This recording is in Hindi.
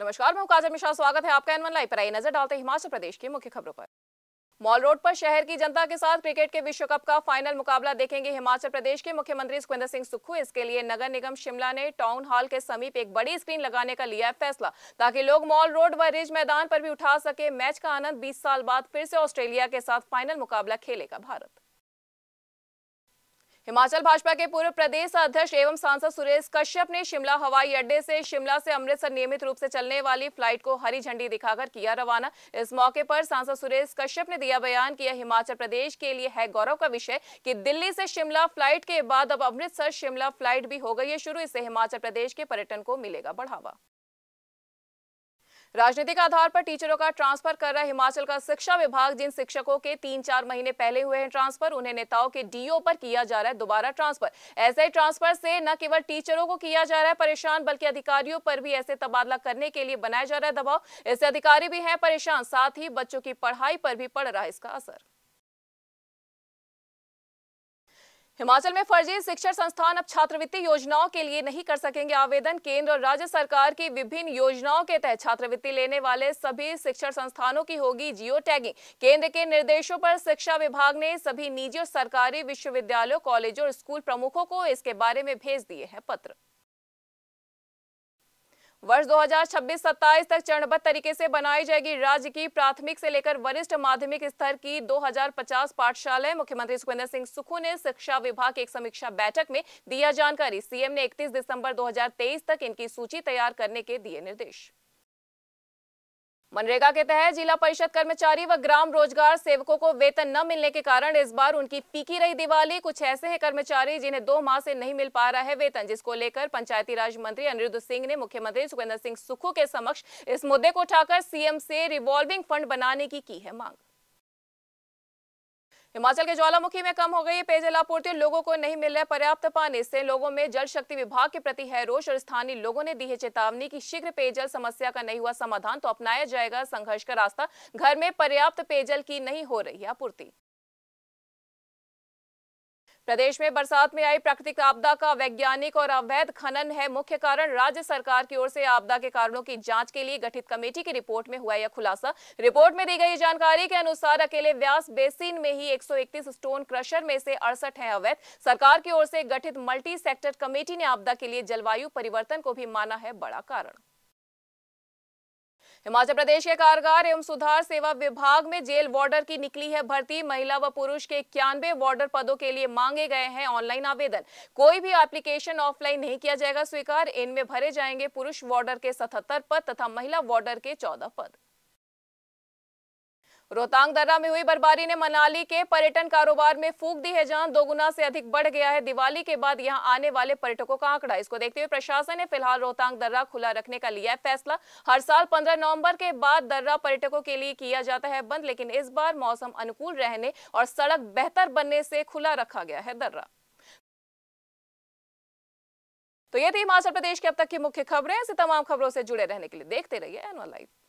नमस्कार मैं काजम मिश्रा स्वागत है आपका एनवन लाइव पर आई नजर डालते हिमाचल प्रदेश की मुख्य खबरों पर मॉल रोड पर शहर की जनता के साथ क्रिकेट के विश्व कप का फाइनल मुकाबला देखेंगे हिमाचल प्रदेश के मुख्यमंत्री सुखविंदर सिंह सुक्खू इसके लिए नगर निगम शिमला ने टाउन हॉल के समीप एक बड़ी स्क्रीन लगाने का लिया फैसला ताकि लोग मॉल रोड व रिज मैदान पर भी उठा सके मैच का आनंद बीस साल बाद फिर से ऑस्ट्रेलिया के साथ फाइनल मुकाबला खेलेगा भारत हिमाचल भाजपा के पूर्व प्रदेश अध्यक्ष एवं सांसद सुरेश कश्यप ने शिमला हवाई अड्डे से शिमला से अमृतसर नियमित रूप से चलने वाली फ्लाइट को हरी झंडी दिखाकर किया रवाना इस मौके पर सांसद सुरेश कश्यप ने दिया बयान कि यह हिमाचल प्रदेश के लिए है गौरव का विषय कि दिल्ली से शिमला फ्लाइट के बाद अब अमृतसर शिमला फ्लाइट भी हो गई है शुरू इससे हिमाचल प्रदेश के पर्यटन को मिलेगा बढ़ावा राजनीतिक आधार पर टीचरों का ट्रांसफर कर रहा हिमाचल का शिक्षा विभाग जिन शिक्षकों के तीन चार महीने पहले हुए हैं ट्रांसफर उन्हें नेताओं के डीओ पर किया जा रहा है दोबारा ट्रांसफर ऐसे ट्रांसफर से न केवल टीचरों को किया जा रहा है परेशान बल्कि अधिकारियों पर भी ऐसे तबादला करने के लिए बनाया जा रहा है दबाव इससे अधिकारी भी है परेशान साथ ही बच्चों की पढ़ाई पर भी पड़ रहा है इसका असर हिमाचल में फर्जी शिक्षण संस्थान अब छात्रवृत्ति योजनाओं के लिए नहीं कर सकेंगे आवेदन केंद्र और राज्य सरकार की विभिन्न योजनाओं के तहत छात्रवृत्ति लेने वाले सभी शिक्षण संस्थानों की होगी जियो टैगिंग केंद्र के निर्देशों पर शिक्षा विभाग ने सभी निजी और सरकारी विश्वविद्यालयों कॉलेजों और स्कूल प्रमुखों को इसके बारे में भेज दिए हैं पत्र वर्ष 2026-27 तक चरणबद्ध तरीके से बनाई जाएगी राज्य की प्राथमिक से लेकर वरिष्ठ माध्यमिक स्तर की 2050 पाठशालाएं मुख्यमंत्री सुखविंदर सिंह सुखू ने शिक्षा विभाग की एक समीक्षा बैठक में दिया जानकारी सीएम ने 31 दिसंबर 2023 तक इनकी सूची तैयार करने के दिए निर्देश मनरेगा के तहत जिला परिषद कर्मचारी व ग्राम रोजगार सेवकों को वेतन न मिलने के कारण इस बार उनकी फीकी रही दिवाली कुछ ऐसे हैं कर्मचारी जिन्हें दो माह से नहीं मिल पा रहा है वेतन जिसको लेकर पंचायती राज मंत्री अनिरुद्ध सिंह ने मुख्यमंत्री सुखेंद्र सिंह सुखू के समक्ष इस मुद्दे को उठाकर सीएम से रिवॉल्विंग फंड बनाने की की है मांग हिमाचल के ज्वालामुखी में कम हो गई पेयजल आपूर्ति लोगों को नहीं मिल रहा पर्याप्त पानी इससे लोगों में जल शक्ति विभाग के प्रति है रोष और स्थानीय लोगों ने दी है चेतावनी की शीघ्र पेयजल समस्या का नहीं हुआ समाधान तो अपनाया जाएगा संघर्ष का रास्ता घर में पर्याप्त पेयजल की नहीं हो रही आपूर्ति प्रदेश में बरसात में आई प्राकृतिक आपदा का वैज्ञानिक और अवैध खनन है मुख्य कारण राज्य सरकार की ओर से आपदा के कारणों की जांच के लिए गठित कमेटी की रिपोर्ट में हुआ यह खुलासा रिपोर्ट में दी गई जानकारी के अनुसार अकेले व्यास बेसिन में ही 131 स्टोन क्रशर में से अड़सठ है अवैध सरकार की ओर से गठित मल्टी सेक्टर कमेटी ने आपदा के लिए जलवायु परिवर्तन को भी माना है बड़ा कारण हिमाचल प्रदेश के कारगर एवं सुधार सेवा विभाग में जेल वार्डर की निकली है भर्ती महिला व पुरुष के इक्यानवे वार्डर पदों के लिए मांगे गए हैं ऑनलाइन आवेदन कोई भी एप्लीकेशन ऑफलाइन नहीं किया जाएगा स्वीकार इनमें भरे जाएंगे पुरुष वार्डर के सतहत्तर पद तथा महिला वार्डर के चौदह पद रोहतांग दर्रा में हुई बर्फबारी ने मनाली के पर्यटन कारोबार में फूक दी है जान दोगुना से अधिक बढ़ गया है दिवाली के बाद यहां आने वाले पर्यटकों का आंकड़ा इसको देखते हुए प्रशासन ने फिलहाल रोहतांग दर्रा खुला रखने का लिया है फैसला हर साल 15 नवंबर के बाद दर्रा पर्यटकों के लिए किया जाता है बंद लेकिन इस बार मौसम अनुकूल रहने और सड़क बेहतर बनने से खुला रखा गया है दर्रा तो ये थी हिमाचल प्रदेश के अब तक की मुख्य खबरें ऐसी तमाम खबरों से जुड़े रहने के लिए देखते रहिए एनवा लाइव